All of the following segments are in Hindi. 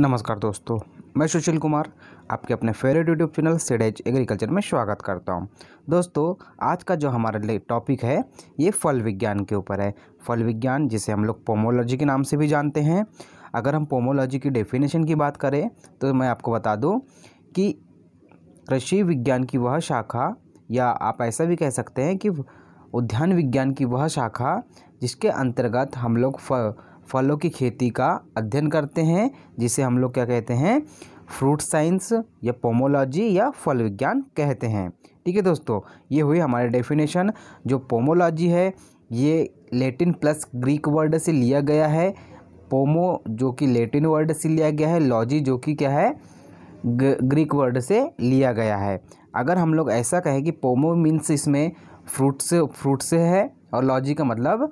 नमस्कार दोस्तों मैं सुशील कुमार आपके अपने फेवरेट यूट्यूब चैनल सेडेज एग्रीकल्चर में स्वागत करता हूं। दोस्तों आज का जो हमारे लिए टॉपिक है ये फल विज्ञान के ऊपर है फल विज्ञान जिसे हम लोग पोमोलॉजी के नाम से भी जानते हैं अगर हम पोमोलॉजी की डेफिनेशन की बात करें तो मैं आपको बता दूँ कि कृषि विज्ञान की वह शाखा या आप ऐसा भी कह सकते हैं कि उद्यान विज्ञान की वह शाखा जिसके अंतर्गत हम लोग फलों की खेती का अध्ययन करते हैं जिसे हम लोग क्या कहते हैं फ्रूट साइंस या पोमोलॉजी या फल विज्ञान कहते हैं ठीक है दोस्तों ये हुई हमारी डेफिनेशन जो पोमोलॉजी है ये लेटिन प्लस ग्रीक वर्ड से लिया गया है पोमो जो कि लेटिन वर्ड से लिया गया है लॉजी जो कि क्या है ग्रीक वर्ड से लिया गया है अगर हम लोग ऐसा कहें कि पोमो मीन्स इसमें फ्रूट से फ्रूट से है और लॉजी का मतलब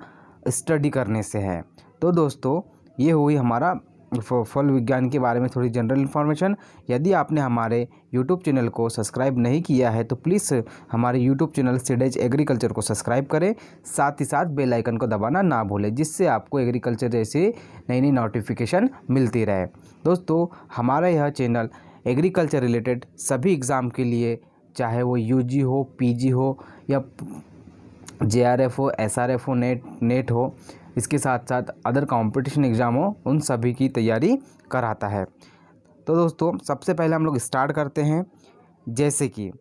स्टडी करने से है तो दोस्तों ये हुई हमारा फल विज्ञान के बारे में थोड़ी जनरल इन्फॉर्मेशन यदि आपने हमारे यूट्यूब चैनल को सब्सक्राइब नहीं किया है तो प्लीज़ हमारे यूट्यूब चैनल सीडेज एग्रीकल्चर को सब्सक्राइब करें साथ ही साथ बेल आइकन को दबाना ना भूलें जिससे आपको एग्रीकल्चर जैसे नई नई नोटिफिकेशन मिलती रहे दोस्तों हमारा यह चैनल एग्रीकल्चर रिलेटेड सभी एग्ज़ाम के लिए चाहे वो यू हो पी हो या जे आर एफ हो एस आर एफ हो नेट नेट हो इसके साथ साथ अदर कॉम्पिटिशन एग्ज़ाम हो उन सभी की तैयारी कराता है तो दोस्तों सबसे पहले हम लोग स्टार्ट करते हैं जैसे कि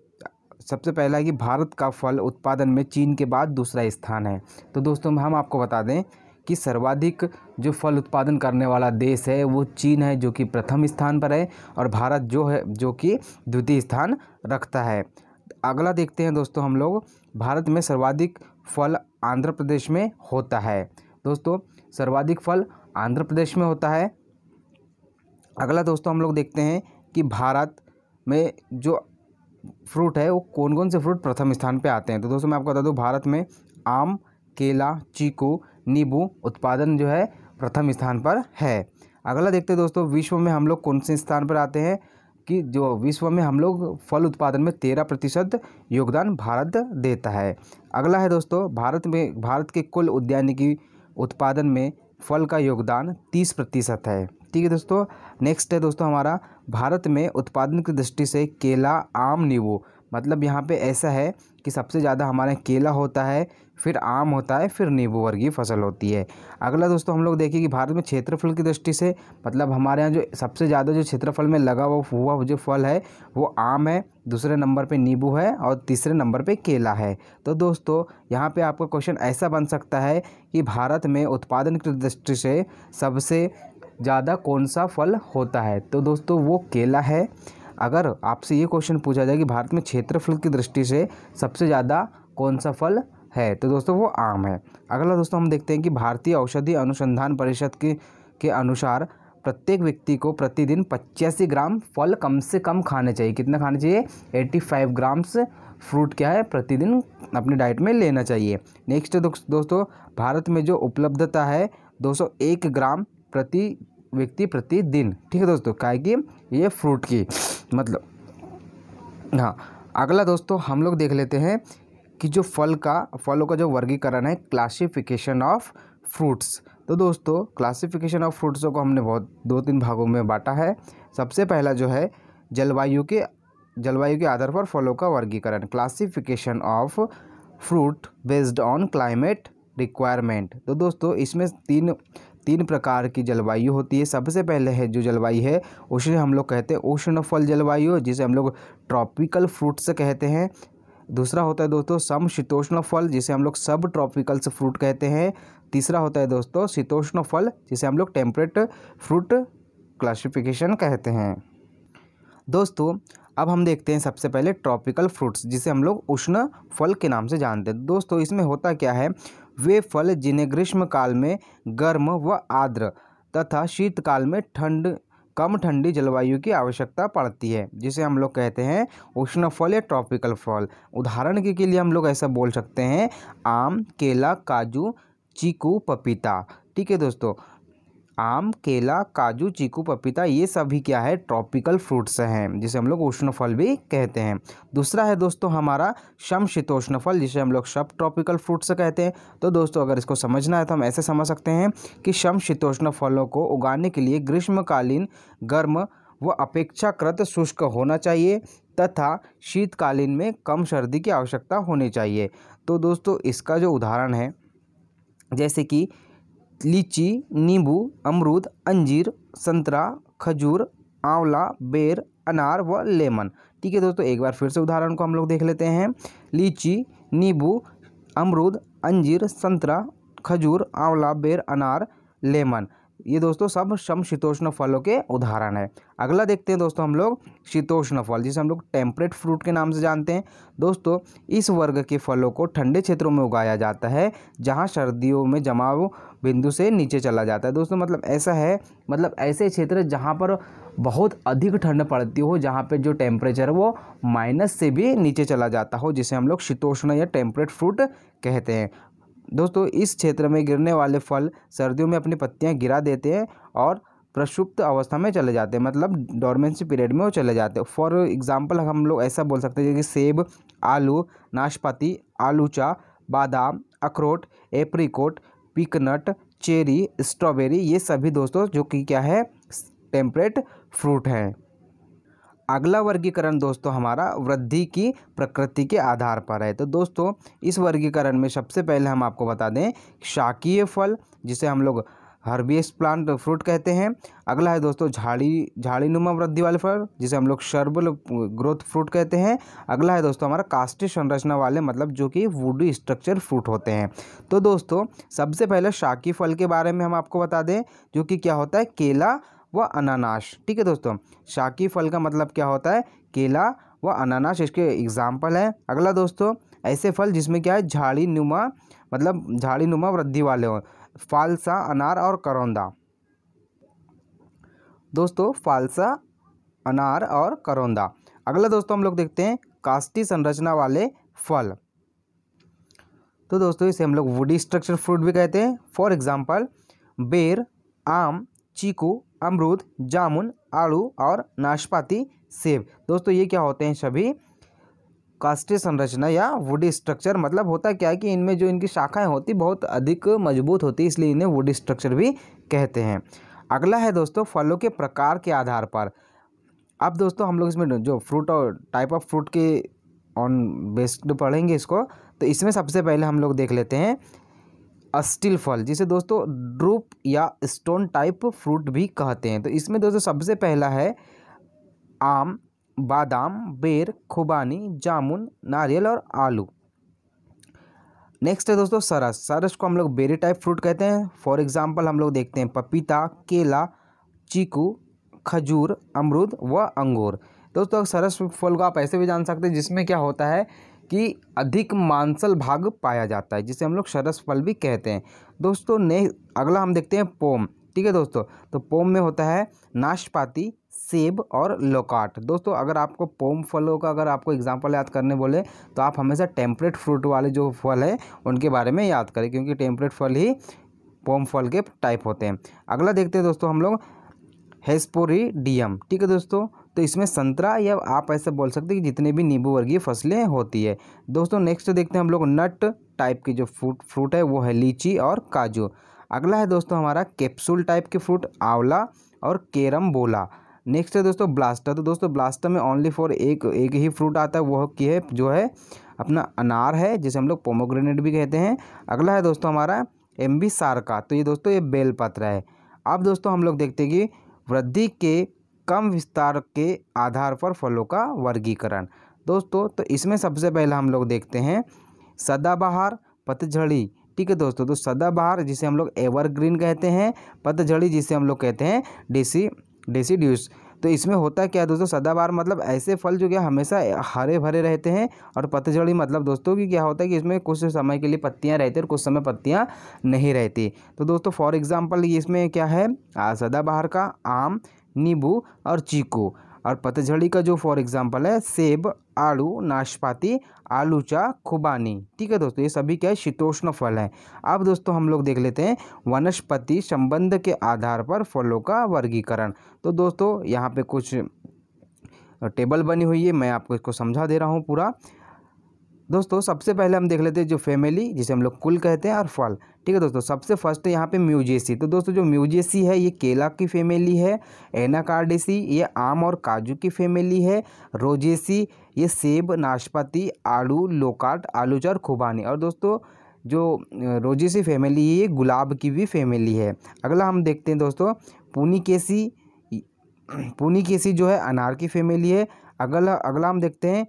सबसे पहला कि भारत का फल उत्पादन में चीन के बाद दूसरा स्थान है तो दोस्तों हम आपको बता दें कि सर्वाधिक जो फल उत्पादन करने वाला देश है वो चीन है जो कि प्रथम स्थान पर है और भारत जो है जो कि द्वितीय स्थान रखता है अगला देखते हैं दोस्तों हम लोग भारत में सर्वाधिक फल आंध्र प्रदेश में होता है दोस्तों सर्वाधिक फल आंध्र प्रदेश में होता है अगला दोस्तों हम लोग देखते हैं कि भारत में जो फ्रूट है वो कौन कौन से फ्रूट प्रथम स्थान पे आते हैं तो दोस्तों मैं आपको बता दूँ भारत में आम केला चीकू नींबू उत्पादन जो है प्रथम स्थान पर है अगला देखते हैं दोस्तों विश्व में हम लोग कौन से स्थान पर आते हैं कि जो विश्व में हम लोग फल उत्पादन में तेरह प्रतिशत योगदान भारत देता है अगला है दोस्तों भारत में भारत के कुल उद्यानिकी उत्पादन में फल का योगदान तीस प्रतिशत है ठीक है दोस्तों नेक्स्ट है दोस्तों हमारा भारत में उत्पादन की दृष्टि से केला आम नींबू मतलब यहाँ पे ऐसा है कि सबसे ज़्यादा हमारे केला होता है फिर आम होता है फिर नींबू वर्गीय फसल होती है अगला दोस्तों हम लोग देखें कि भारत में क्षेत्रफल की दृष्टि से मतलब हमारे यहाँ जो सबसे ज़्यादा जो क्षेत्रफल में लगा हुआ हुआ जो फल है वो आम है दूसरे नंबर पे नींबू है और तीसरे नंबर पे केला है तो दोस्तों यहाँ पे आपका क्वेश्चन ऐसा बन सकता है कि भारत में उत्पादन की दृष्टि से सबसे ज़्यादा कौन सा फल होता है तो दोस्तों वो केला है अगर आपसे ये क्वेश्चन पूछा जाए कि भारत में क्षेत्रफल की दृष्टि से सबसे ज़्यादा कौन सा फल है तो दोस्तों वो आम है अगला दोस्तों हम देखते हैं कि भारतीय औषधि अनुसंधान परिषद के के अनुसार प्रत्येक व्यक्ति को प्रतिदिन पचासी ग्राम फल कम से कम खाने चाहिए कितना खाना चाहिए एट्टी फाइव ग्राम्स फ्रूट क्या है प्रतिदिन अपने डाइट में लेना चाहिए नेक्स्ट दोस्तों भारत में जो उपलब्धता है दो ग्राम प्रति व्यक्ति प्रतिदिन ठीक है दोस्तों काय की ये फ्रूट की मतलब हाँ अगला दोस्तों हम लोग देख लेते हैं कि जो फल का फलों का जो वर्गीकरण है क्लासिफिकेशन ऑफ फ्रूट्स तो दोस्तों क्लासिफिकेशन ऑफ फ्रूट्सों को हमने बहुत दो तीन भागों में बांटा है सबसे पहला जो है जलवायु के जलवायु के आधार पर फलों का वर्गीकरण classification of fruit based on climate requirement तो दोस्तों इसमें तीन तीन प्रकार की जलवायु होती है सबसे पहले है जो जलवायु है उसे हम लोग कहते हैं उष्णफल जलवायु जिसे हम लोग ट्रॉपिकल फ्रूट्स कहते हैं दूसरा होता है दोस्तों सम शीतोष्ण फल जिसे हम लोग सब ट्रॉपिकल्स फ्रूट कहते हैं तीसरा होता है दोस्तों शीतोष्ण फल जिसे हम लोग टेम्परेट फ्रूट क्लासिफिकेशन कहते हैं दोस्तों अब हम देखते हैं सबसे पहले ट्रॉपिकल फ्रूट्स जिसे हम लोग उष्ण फल के नाम से जानते हैं दोस्तों इसमें होता क्या है वे फल जिन्हें ग्रीष्मकाल में गर्म व आर्द्र तथा शीतकाल में ठंड कम ठंडी जलवायु की आवश्यकता पड़ती है जिसे हम लोग कहते हैं उष्ण फल या ट्रॉपिकल फल उदाहरण के, के लिए हम लोग ऐसा बोल सकते हैं आम केला काजू चीकू पपीता ठीक है दोस्तों आम केला काजू चीकू पपीता ये सभी क्या है ट्रॉपिकल फ्रूट्स हैं जिसे हम लोग उष्ण फल भी कहते हैं दूसरा है दोस्तों हमारा शम शीतोष्ण फल जिसे हम लोग शब ट्रॉपिकल फ्रूट्स कहते हैं तो दोस्तों अगर इसको समझना है तो हम ऐसे समझ सकते हैं कि शम शीतोष्ण फलों को उगाने के लिए ग्रीष्मकालीन गर्म व अपेक्षाकृत शुष्क होना चाहिए तथा शीतकालीन में कम सर्दी की आवश्यकता होनी चाहिए तो दोस्तों इसका जो उदाहरण है जैसे कि लीची नींबू अमरूद अंजीर संतरा खजूर आंवला बेर अनार व लेमन ठीक है दोस्तों एक बार फिर से उदाहरण को हम लोग देख लेते हैं लीची नींबू अमरूद अंजीर संतरा खजूर आंवला बेर अनार लेमन ये दोस्तों सब सम शीतोष्ण फलों के उदाहरण है अगला देखते हैं दोस्तों हम लोग शीतोष्ण फल जिसे हम लोग टेम्परेट फ्रूट के नाम से जानते हैं दोस्तों इस वर्ग के फलों को ठंडे क्षेत्रों में उगाया जाता है जहां सर्दियों में जमाव बिंदु से नीचे चला जाता है दोस्तों मतलब ऐसा है मतलब ऐसे क्षेत्र जहाँ पर बहुत अधिक ठंड पड़ती हो जहाँ पर जो टेम्परेचर वो माइनस से भी नीचे चला जाता हो जिसे हम लोग शीतोष्ण या टेम्परेट फ्रूट कहते हैं दोस्तों इस क्षेत्र में गिरने वाले फल सर्दियों में अपनी पत्तियाँ गिरा देते हैं और प्रसुप्त अवस्था में चले जाते हैं मतलब डोरमेंसी पीरियड में वो चले जाते हैं फॉर एग्जाम्पल हम लोग ऐसा बोल सकते हैं कि सेब आलू नाशपाती आलूचा बादाम अखरोट एप्रीकोट पिकनट चेरी स्ट्रॉबेरी ये सभी दोस्तों जो कि क्या है टेम्परेट फ्रूट हैं अगला वर्गीकरण दोस्तों हमारा वृद्धि की प्रकृति के आधार पर है तो दोस्तों इस वर्गीकरण में सबसे पहले हम आपको बता दें शाकीय फल जिसे हम लोग हर्बियस प्लांट फ्रूट कहते हैं अगला है दोस्तों झाड़ी झाड़ी नुमा वृद्धि वाले फल जिसे हम लोग शर्बल ग्रोथ फ्रूट कहते हैं अगला है दोस्तों हमारा कास्टिक संरचना वाले मतलब जो कि वुडी स्ट्रक्चर फ्रूट होते हैं तो दोस्तों सबसे पहले शाकी फल के बारे में हम आपको बता दें जो कि क्या होता है केला व अनानास ठीक है दोस्तों शाकी फल का मतलब क्या होता है केला व अनानास इसके एग्जाम्पल हैं अगला दोस्तों ऐसे फल जिसमें क्या है झाड़ी नुमा मतलब झाड़ी नुमा वृद्धि वाले हों फालसा अनार और करौंदा दोस्तों फालसा अनार और करौंदा अगला दोस्तों हम लोग देखते हैं कास्टी संरचना वाले फल तो दोस्तों इसे हम लोग वुडी स्ट्रक्चर फ्रूट भी कहते हैं फॉर एग्जाम्पल बेर आम चीकू अमरूद जामुन आलू और नाशपाती सेब दोस्तों ये क्या होते हैं सभी कास्टी संरचना या वुडी स्ट्रक्चर मतलब होता क्या है कि इनमें जो इनकी शाखाएं होती बहुत अधिक मजबूत होती है इसलिए इन्हें वुडी स्ट्रक्चर भी कहते हैं अगला है दोस्तों फलों के प्रकार के आधार पर अब दोस्तों हम लोग इसमें जो फ्रूट और टाइप ऑफ फ्रूट के ऑन बेस्ड पढ़ेंगे इसको तो इसमें सबसे पहले हम लोग देख लेते हैं अस्टिल फल जिसे दोस्तों ड्रूप या स्टोन टाइप फ्रूट भी कहते हैं तो इसमें दोस्तों सबसे पहला है आम बादाम बेर खुबानी जामुन नारियल और आलू नेक्स्ट है दोस्तों सरस सरस को हम लोग बेरी टाइप फ्रूट कहते हैं फॉर एग्जांपल हम लोग देखते हैं पपीता केला चीकू खजूर अमरूद व अंगूर दोस्तों सरस फल को आप ऐसे भी जान सकते हैं जिसमें क्या होता है कि अधिक मांसल भाग पाया जाता है जिसे हम लोग सरस फल भी कहते हैं दोस्तों ने अगला हम देखते हैं पोम ठीक है दोस्तों तो पोम में होता है नाशपाती सेब और लोकाट दोस्तों अगर आपको पोम फलों का अगर आपको एग्जाम्पल याद करने बोले तो आप हमेशा टेम्परेट फ्रूट वाले जो फल है उनके बारे में याद करें क्योंकि टेम्परेट फल ही पोम फल के टाइप होते हैं अगला देखते हैं दोस्तों हम लोग हेस्पोरी ठीक है दोस्तों तो इसमें संतरा या आप ऐसे बोल सकते हैं कि जितने भी नींबू वर्गीय फसलें होती है दोस्तों नेक्स्ट देखते हैं हम लोग नट टाइप के जो फ्रूट फ्रूट है वो है लीची और काजू अगला है दोस्तों हमारा कैप्सूल टाइप के फ्रूट आंवला और केरम बोला नेक्स्ट है दोस्तों ब्लास्टर तो दोस्तों ब्लास्टर में ओनली फॉर एक एक ही फ्रूट आता है वो की है जो है अपना अनार है जिसे हम लोग पोमोग्रेनेट भी कहते हैं अगला है दोस्तों हमारा एम बी सार का तो ये दोस्तों ये बेलपत्र है अब दोस्तों हम लोग देखते हैं कि वृद्धि के कम विस्तार के आधार पर फलों का वर्गीकरण दोस्तों तो इसमें सबसे पहला हम लोग देखते हैं सदाबहार पतझड़ी ठीक है दोस्तों तो सदाबहार जिसे हम लोग एवरग्रीन कहते हैं पतझड़ी जिसे हम लोग कहते हैं डिसी डिसीड्यूस तो इसमें होता क्या है दोस्तों सदाबहार मतलब ऐसे फल जो क्या हमेशा हरे भरे रहते हैं और पतझड़ी मतलब दोस्तों की क्या होता है कि इसमें कुछ समय के लिए पत्तियाँ रहती और कुछ समय पत्तियाँ नहीं रहती तो दोस्तों फॉर एग्ज़ाम्पल इसमें क्या है सदाबहार का आम नींबू और चीकू और पतझड़ी का जो फॉर एग्ज़ाम्पल है सेब आलू नाशपाती चा खुबानी ठीक है दोस्तों ये सभी क्या है शीतोष्ण फल हैं अब दोस्तों हम लोग देख लेते हैं वनस्पति संबंध के आधार पर फलों का वर्गीकरण तो दोस्तों यहाँ पे कुछ टेबल बनी हुई है मैं आपको इसको समझा दे रहा हूँ पूरा दोस्तों सबसे पहले हम देख लेते हैं जो फैमिली जिसे हम लोग कुल कहते हैं और फल ठीक है दोस्तों सबसे फर्स्ट यहाँ पे म्यूजेसी तो दोस्तों जो म्यूजेसी है ये केला की फैमिली है एनाकार्डेसी ये आम और काजू की फैमिली है रोजेसी ये सेब नाशपाती आलू लोकाट आलूचार खुबानी और दोस्तों जो रोजी सी फैमिली है ये गुलाब की भी फैमिली है अगला हम देखते हैं दोस्तों पूनी केसी पूनी केसी जो है अनार की फैमिली है अगला अगला हम देखते हैं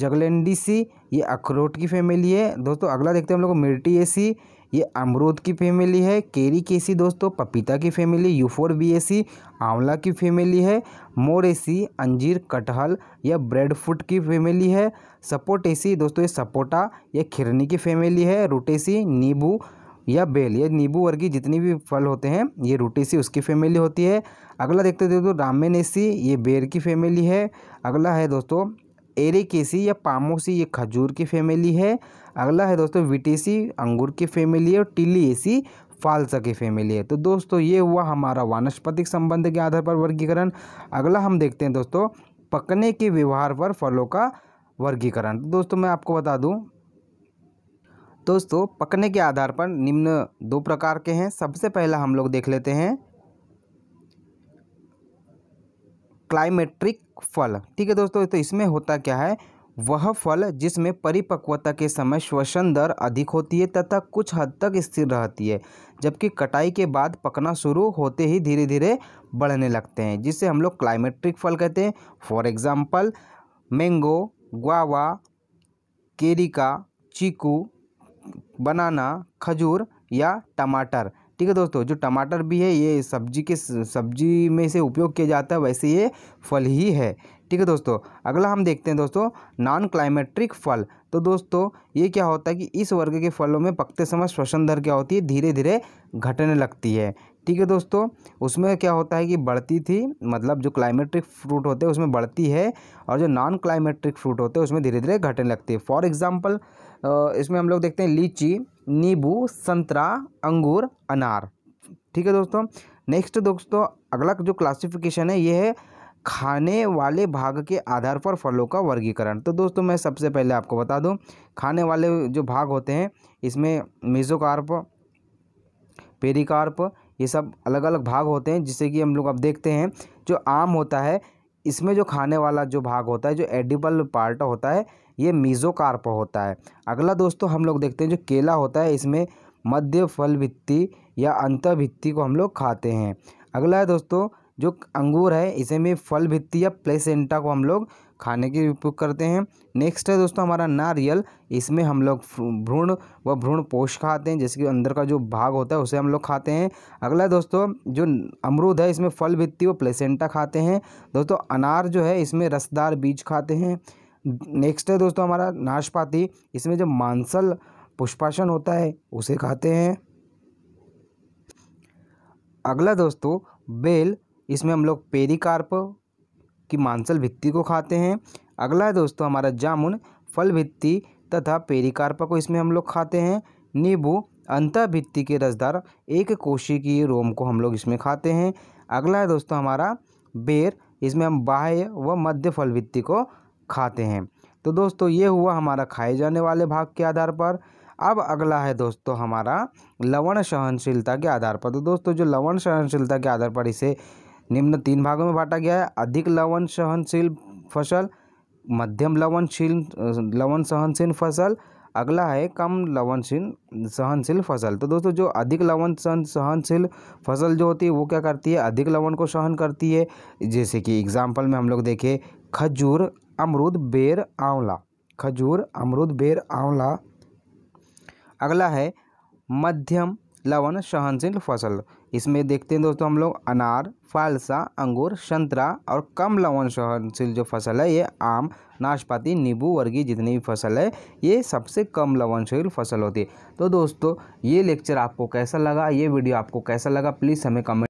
जगलेंडी सी ये अखरोट की फैमिली है दोस्तों अगला देखते हैं हम लोग मिर्टी एसी ये अमरूद की फैमिली है केरी केसी दोस्तों पपीता की फैमिली यूफोर बीएसी आंवला की फैमिली है मोरेसी अंजीर कटहल या ब्रेड फ्रूट की फैमिली है सपोटेसी दोस्तों ये सपोटा या खिरनी की फैमिली है रूटेसी नींबू या बेल या नींबू वर्गी जितनी भी फल होते हैं ये रूटेसी उसकी फैमिली होती है अगला देखते हैं दोस्तों रामेनेसी ये बेर की फैमिली है अगला है दोस्तों एरेकेसी या पामोसी ये खजूर की फैमिली है अगला है दोस्तों विटेसी अंगूर की फैमिली है और टिलीएसी फालसा की फैमिली है तो दोस्तों ये हुआ हमारा वानस्पतिक संबंध के आधार पर वर्गीकरण अगला हम देखते हैं दोस्तों पकने के व्यवहार पर फलों का वर्गीकरण तो दोस्तों मैं आपको बता दूँ दोस्तों पकने के आधार पर निम्न दो प्रकार के हैं सबसे पहला हम लोग देख लेते हैं क्लाइमेट्रिक फल ठीक है दोस्तों तो इसमें होता क्या है वह फल जिसमें परिपक्वता के समय श्वसन दर अधिक होती है तथा कुछ हद तक स्थिर रहती है जबकि कटाई के बाद पकना शुरू होते ही धीरे धीरे बढ़ने लगते हैं जिसे हम लोग क्लाइमेट्रिक फल कहते हैं फॉर एग्ज़ाम्पल मैंगो ग्वावा केरिका चीकू बनाना खजूर या टमाटर ठीक है दोस्तों जो टमाटर भी है ये सब्जी के सब्जी में से उपयोग किया जाता है वैसे ये फल ही है ठीक है दोस्तों अगला हम देखते हैं दोस्तों नॉन क्लाइमेट्रिक फल तो दोस्तों ये क्या होता है कि इस वर्ग के फलों में पकते समय श्वसन दर क्या होती है धीरे धीरे घटने लगती है ठीक है दोस्तों उसमें क्या होता है कि बढ़ती थी मतलब जो क्लाइमेट्रिक फ्रूट होते हैं उसमें बढ़ती है और जो नॉन क्लाइमेट्रिक फ्रूट होते हैं उसमें धीरे धीरे घटने लगती है फॉर एग्ज़ाम्पल इसमें हम लोग देखते हैं लीची नींबू संतरा अंगूर अनार ठीक है दोस्तों नेक्स्ट दोस्तों अगला जो क्लासिफिकेशन है ये है खाने वाले भाग के आधार पर फलों का वर्गीकरण तो दोस्तों मैं सबसे पहले आपको बता दूं खाने वाले जो भाग होते हैं इसमें मेजोकार्प पेरिकार्प ये सब अलग अलग भाग होते हैं जिससे कि हम लोग अब देखते हैं जो आम होता है इसमें जो खाने वाला जो भाग होता है जो एडिबल पार्ट होता है ये मीज़ोकार्प होता है अगला दोस्तों हम लोग देखते हैं जो केला होता है इसमें मध्य फल भित्ति या अंत भित्ति को हम लोग खाते हैं अगला है दोस्तों जो अंगूर है इसे में फल भित्ति या प्लेसेंटा को हम लोग खाने के उपयोग करते हैं नेक्स्ट है दोस्तों हमारा नारियल इसमें हम लोग भ्रूण व भ्रूण पोष खाते हैं जैसे कि अंदर का जो भाग होता है उसे हम लोग खाते हैं अगला दोस्तों जो अमरूद है इसमें फल भित्ति व प्लेसेंटा खाते हैं दोस्तों अनार जो है इसमें रसदार बीज खाते हैं नेक्स्ट है दोस्तों हमारा नाशपाती इसमें जो मांसल पुष्पाशन होता है उसे खाते हैं अगला दोस्तों बेल इसमें हम लोग पेरिकार्प की मांसल भित्ति को खाते हैं अगला है दोस्तों हमारा जामुन फल भित्ति तथा कार्प को इसमें हम लोग खाते हैं नींबू अंत भित्ति के रसदार एक कोशी की रोम को हम लोग इसमें खाते हैं अगला है दोस्तों हमारा बेर इसमें हम बाह्य व मध्य फल भित्ति को खाते हैं तो दोस्तों ये हुआ हमारा खाए जाने वाले भाग के आधार पर अब अगला है दोस्तों हमारा लवण सहनशीलता के आधार पर तो दोस्तों जो लवण सहनशीलता के आधार पर इसे निम्न तीन भागों में बांटा गया है अधिक लवण सहनशील फसल मध्यम लवणशील लवण सहनशील फसल अगला है कम लवणशील सहनशील फसल तो दोस्तों जो अधिक लवण सहन सहनशील फसल जो होती है वो क्या करती है अधिक लवण को सहन करती है जैसे कि एग्जाम्पल में हम लोग देखें खजूर अमरूद बेर आंवला खजूर अमरूद बेर आंवला अगला है मध्यम लवण सहनशील फसल इसमें देखते हैं दोस्तों हम लोग अनार फालसा अंगूर संतरा और कम लवण सहनशील जो फसल है ये आम नाशपाती नींबू वर्गीय जितनी भी फसल है ये सबसे कम लवणशील फसल होती है तो दोस्तों ये लेक्चर आपको कैसा लगा ये वीडियो आपको कैसा लगा प्लीज़ हमें कमेंट